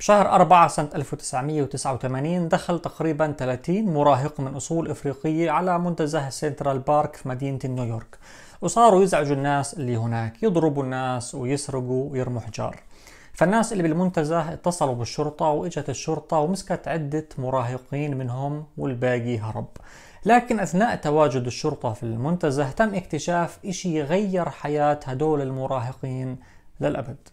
بشهر 4 سنة 1989 دخل تقريبا 30 مراهق من أصول إفريقية على منتزه سنترال بارك في مدينة نيويورك وصاروا يزعجوا الناس اللي هناك يضربوا الناس ويسرقوا ويرموا حجار فالناس اللي بالمنتزه اتصلوا بالشرطة وإجت الشرطة ومسكت عدة مراهقين منهم والباقي هرب لكن أثناء تواجد الشرطة في المنتزه تم اكتشاف إشي غير حياة هدول المراهقين للأبد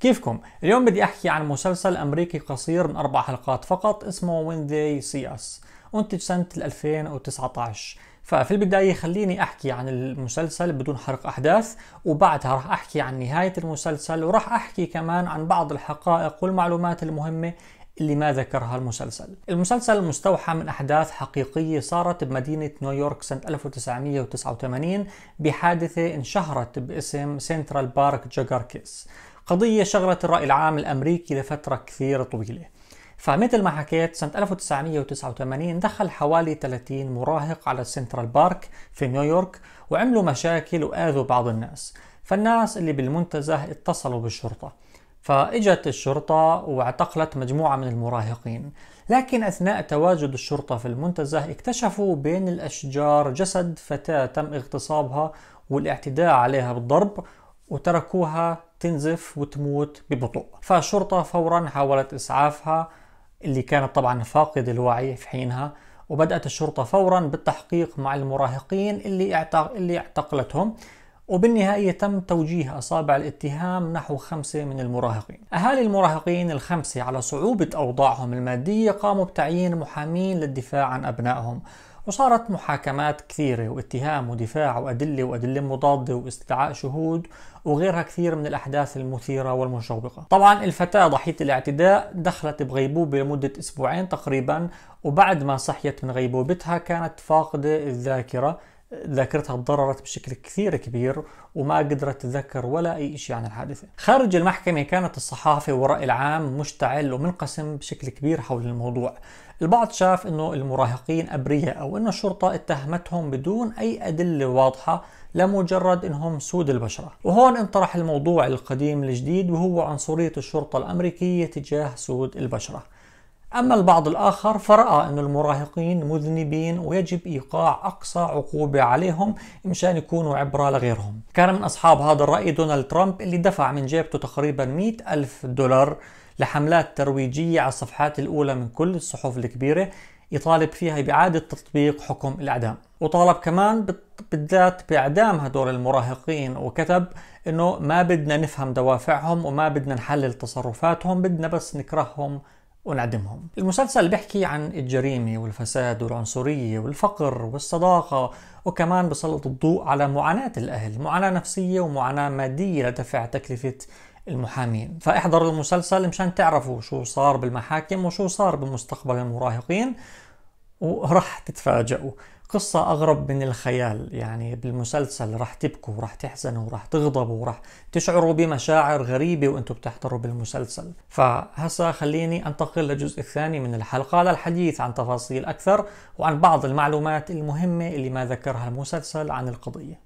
كيفكم؟ اليوم بدي أحكي عن مسلسل أمريكي قصير من أربع حلقات فقط اسمه When They See Us أنتج سنة 2019 ففي البداية خليني أحكي عن المسلسل بدون حرق أحداث وبعدها راح أحكي عن نهاية المسلسل وراح أحكي كمان عن بعض الحقائق والمعلومات المهمة اللي ما ذكرها المسلسل المسلسل مستوحى من أحداث حقيقية صارت بمدينة نيويورك سنة 1989 بحادثة انشهرت باسم سنترال بارك جاكاركيس قضية شغلت الرأي العام الأمريكي لفترة كثير طويلة فمثل ما حكيت سنة 1989 دخل حوالي 30 مراهق على سنترال بارك في نيويورك وعملوا مشاكل وآذوا بعض الناس فالناس اللي بالمنتزه اتصلوا بالشرطة فاجت الشرطة واعتقلت مجموعة من المراهقين لكن أثناء تواجد الشرطة في المنتزه اكتشفوا بين الأشجار جسد فتاة تم اغتصابها والاعتداء عليها بالضرب وتركوها تنزف وتموت ببطء فالشرطة فورا حاولت إسعافها اللي كانت طبعا فاقد الوعي في حينها وبدأت الشرطة فورا بالتحقيق مع المراهقين اللي اعتق... اللي اعتقلتهم وبالنهاية تم توجيه أصابع الاتهام نحو خمسة من المراهقين أهالي المراهقين الخمسة على صعوبة أوضاعهم المادية قاموا بتعيين محامين للدفاع عن أبنائهم وصارت محاكمات كثيرة واتهام ودفاع وأدلة وأدلة مضادة واستدعاء شهود وغيرها كثير من الأحداث المثيرة والمشوقة طبعا الفتاة ضحية الاعتداء دخلت بغيبوبة لمدة أسبوعين تقريبا وبعد ما صحيت من غيبوبتها كانت فاقدة الذاكرة ذاكرتها تضررت بشكل كثير كبير وما قدرت تتذكر ولا أي شيء عن الحادثة خارج المحكمة كانت الصحافة والرأي العام مشتعل ومنقسم بشكل كبير حول الموضوع البعض شاف أنه المراهقين أبرياء أو أن الشرطة اتهمتهم بدون أي أدلة واضحة لمجرد أنهم سود البشرة وهون انطرح الموضوع القديم الجديد وهو عنصرية الشرطة الأمريكية تجاه سود البشرة أما البعض الآخر فرأى أن المراهقين مذنبين ويجب إيقاع أقصى عقوبة عليهم مشان يكونوا عبرة لغيرهم كان من أصحاب هذا الرأي دونالد ترامب اللي دفع من جيبته تقريبا 100 ألف دولار لحملات ترويجية على الصفحات الأولى من كل الصحف الكبيرة يطالب فيها بإعادة تطبيق حكم الإعدام وطالب كمان بالذات بإعدام هدول المراهقين وكتب إنه ما بدنا نفهم دوافعهم وما بدنا نحلل تصرفاتهم بدنا بس نكرههم ونعدمهم المسلسل بيحكي عن الجريمة والفساد والعنصرية والفقر والصداقة وكمان بسلط الضوء على معاناة الأهل معاناة نفسية ومعاناة مادية لدفع تكلفة المحامين فاحضروا المسلسل مشان تعرفوا شو صار بالمحاكم وشو صار بمستقبل المراهقين وراح تتفاجئوا قصة أغرب من الخيال يعني بالمسلسل راح تبكوا وراح تحزنوا وراح تغضبوا وراح تشعروا بمشاعر غريبة وانتم بتحضروا بالمسلسل فهسا خليني أنتقل للجزء الثاني من الحلقة للحديث عن تفاصيل أكثر وعن بعض المعلومات المهمة اللي ما ذكرها المسلسل عن القضية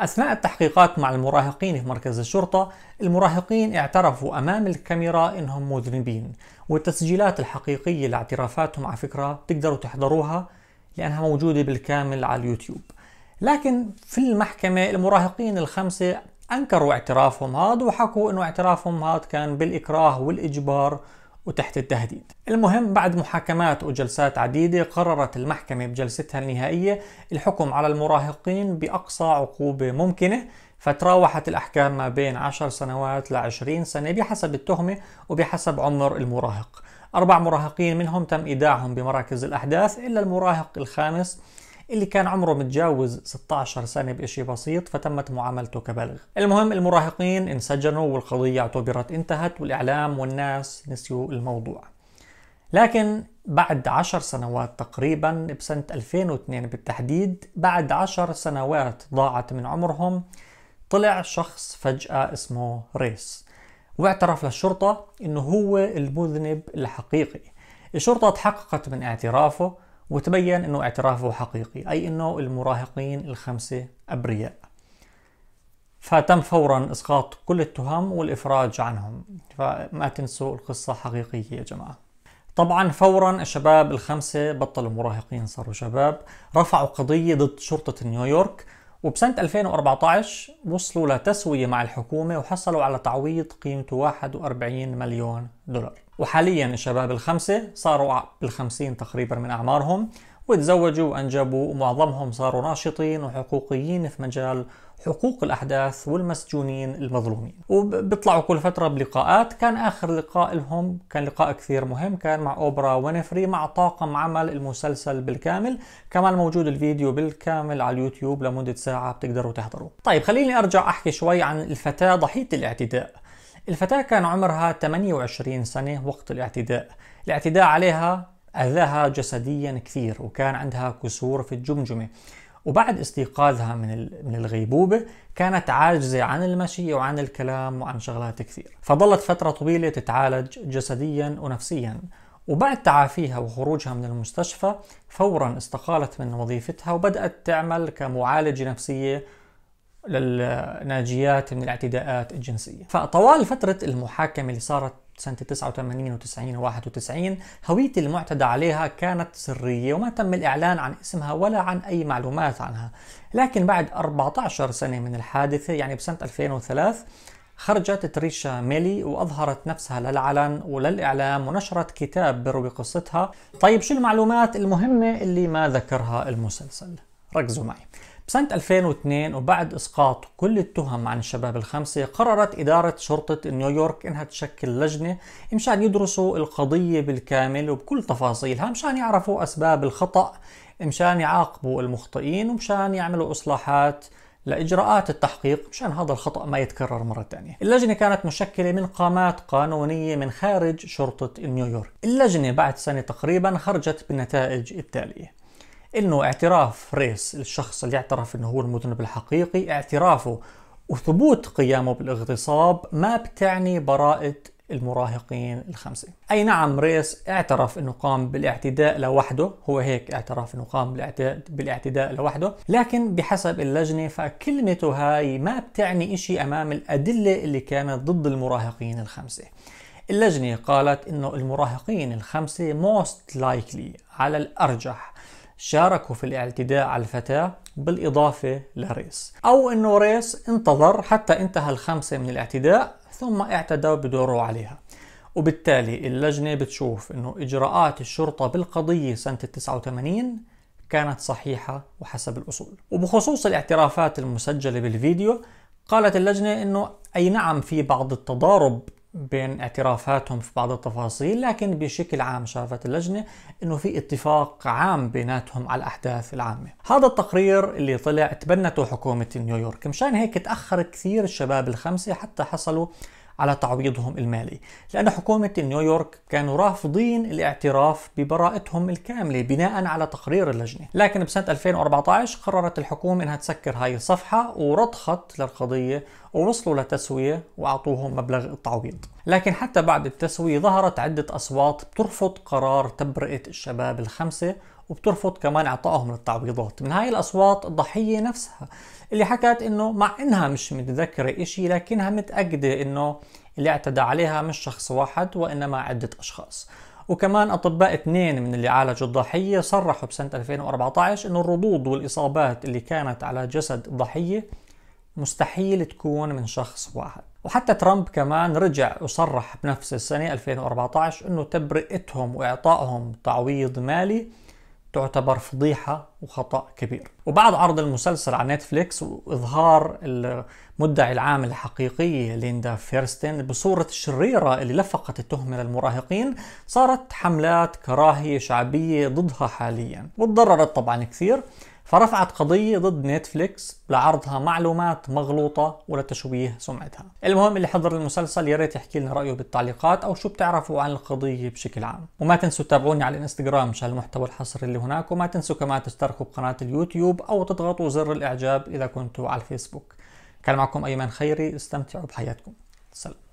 أثناء التحقيقات مع المراهقين في مركز الشرطة المراهقين اعترفوا أمام الكاميرا إنهم مذنبين والتسجيلات الحقيقية لاعترافاتهم على فكرة تقدروا تحضروها لأنها موجودة بالكامل على اليوتيوب لكن في المحكمة المراهقين الخمسة أنكروا اعترافهم هذا وحكوا إنه اعترافهم هذا كان بالإكراه والإجبار وتحت التهديد المهم بعد محاكمات وجلسات عديدة قررت المحكمة بجلستها النهائية الحكم على المراهقين بأقصى عقوبة ممكنة فتراوحت الأحكام ما بين 10 سنوات ل 20 سنة بحسب التهمة وبحسب عمر المراهق أربع مراهقين منهم تم إيداعهم بمراكز الأحداث إلا المراهق الخامس اللي كان عمره متجاوز 16 سنة بشيء بسيط فتمت معاملته كبلغ المهم المراهقين انسجنوا والقضية اعتبرت انتهت والإعلام والناس نسيوا الموضوع لكن بعد عشر سنوات تقريبا بسنة 2002 بالتحديد بعد عشر سنوات ضاعت من عمرهم طلع شخص فجأة اسمه ريس واعترف للشرطة انه هو المذنب الحقيقي الشرطة تحققت من اعترافه وتبين أنه اعترافه حقيقي أي أنه المراهقين الخمسة أبرياء فتم فورا إسقاط كل التهم والإفراج عنهم فما تنسوا القصة حقيقية يا جماعة طبعا فورا الشباب الخمسة بطلوا مراهقين صاروا شباب رفعوا قضية ضد شرطة نيويورك وبسنة 2014 وصلوا لتسوية مع الحكومة وحصلوا على تعويض قيمته 41 مليون دولار وحاليا الشباب الخمسة صاروا بالخمسين تقريبا من أعمارهم وتزوجوا وأنجبوا ومعظمهم صاروا ناشطين وحقوقيين في مجال حقوق الأحداث والمسجونين المظلومين وبيطلعوا كل فترة بلقاءات كان آخر لقاء لهم كان لقاء كثير مهم كان مع أوبرا وينفري مع طاقم عمل المسلسل بالكامل كمان موجود الفيديو بالكامل على اليوتيوب لمدة ساعة بتقدروا تحضروا طيب خليني أرجع أحكي شوي عن الفتاة ضحية الاعتداء الفتاة كان عمرها 28 سنة وقت الاعتداء الاعتداء عليها أذاها جسديا كثير وكان عندها كسور في الجمجمة وبعد استيقاظها من من الغيبوبة كانت عاجزة عن المشي وعن الكلام وعن شغلات كثير فظلت فترة طويلة تتعالج جسديا ونفسيا وبعد تعافيها وخروجها من المستشفى فورا استقالت من وظيفتها وبدأت تعمل كمعالجة نفسية للناجيات من الاعتداءات الجنسية فطوال فترة المحاكمة اللي صارت سنة 89 و90 و91 هوية المعتدى عليها كانت سرية وما تم الإعلان عن اسمها ولا عن أي معلومات عنها لكن بعد 14 سنة من الحادثة يعني بسنة 2003 خرجت تريشا ميلي وأظهرت نفسها للعلن وللإعلام ونشرت كتاب بروي قصتها طيب شو المعلومات المهمة اللي ما ذكرها المسلسل؟ ركزوا معي بسنة 2002 وبعد إسقاط كل التهم عن الشباب الخمسة قررت إدارة شرطة نيويورك إنها تشكل لجنة مشان يدرسوا القضية بالكامل وبكل تفاصيلها مشان يعرفوا أسباب الخطأ مشان يعاقبوا المخطئين ومشان يعملوا إصلاحات لإجراءات التحقيق مشان هذا الخطأ ما يتكرر مرة ثانية اللجنة كانت مشكلة من قامات قانونية من خارج شرطة نيويورك اللجنة بعد سنة تقريبا خرجت بالنتائج التالية انه اعتراف ريس الشخص اللي اعترف انه هو المذنب الحقيقي اعترافه وثبوت قيامه بالاغتصاب ما بتعني براءة المراهقين الخمسة أي نعم ريس اعترف أنه قام بالاعتداء لوحده هو هيك اعترف أنه قام بالاعتداء لوحده لكن بحسب اللجنة فكلمته هاي ما بتعني إشي أمام الأدلة اللي كانت ضد المراهقين الخمسة اللجنة قالت أنه المراهقين الخمسة most likely على الأرجح شاركوا في الاعتداء على الفتاة بالإضافة لريس أو أنه ريس انتظر حتى انتهى الخمسة من الاعتداء ثم اعتدى بدوره عليها وبالتالي اللجنة بتشوف أنه إجراءات الشرطة بالقضية سنة 89 كانت صحيحة وحسب الأصول وبخصوص الاعترافات المسجلة بالفيديو قالت اللجنة أنه أي نعم في بعض التضارب بين اعترافاتهم في بعض التفاصيل لكن بشكل عام شافت اللجنة أنه في اتفاق عام بيناتهم على الأحداث العامة هذا التقرير اللي طلع تبنته حكومة نيويورك مشان هيك تأخر كثير الشباب الخمسة حتى حصلوا على تعويضهم المالي لأن حكومة نيويورك كانوا رافضين الاعتراف ببراءتهم الكاملة بناء على تقرير اللجنة لكن بسنة 2014 قررت الحكومة أنها تسكر هاي الصفحة ورضخت للقضية ووصلوا لتسوية وأعطوهم مبلغ التعويض لكن حتى بعد التسوية ظهرت عدة أصوات بترفض قرار تبرئة الشباب الخمسة وبترفض كمان اعطائهم للتعويضات من هاي الاصوات الضحيه نفسها اللي حكت انه مع انها مش متذكره إشي لكنها متاكده انه اللي اعتدى عليها مش شخص واحد وانما عده اشخاص وكمان أطباء اثنين من اللي عالجوا الضحية صرحوا بسنة 2014 أن الردود والإصابات اللي كانت على جسد الضحية مستحيل تكون من شخص واحد وحتى ترامب كمان رجع وصرح بنفس السنة 2014 أنه تبرئتهم وإعطائهم تعويض مالي تعتبر فضيحة وخطأ كبير وبعد عرض المسلسل على نتفليكس وإظهار المدعي العام الحقيقي ليندا فيرستن بصورة الشريرة اللي لفقت التهمة للمراهقين صارت حملات كراهية شعبية ضدها حاليا وتضررت طبعا كثير فرفعت قضية ضد نتفليكس لعرضها معلومات مغلوطة ولتشويه سمعتها المهم اللي حضر المسلسل يا ريت يحكي لنا رأيه بالتعليقات أو شو بتعرفوا عن القضية بشكل عام وما تنسوا تتابعوني على الانستغرام مشان المحتوى الحصري اللي هناك وما تنسوا كمان تشتركوا بقناة اليوتيوب أو تضغطوا زر الإعجاب إذا كنتوا على الفيسبوك كان معكم أيمن خيري استمتعوا بحياتكم سلام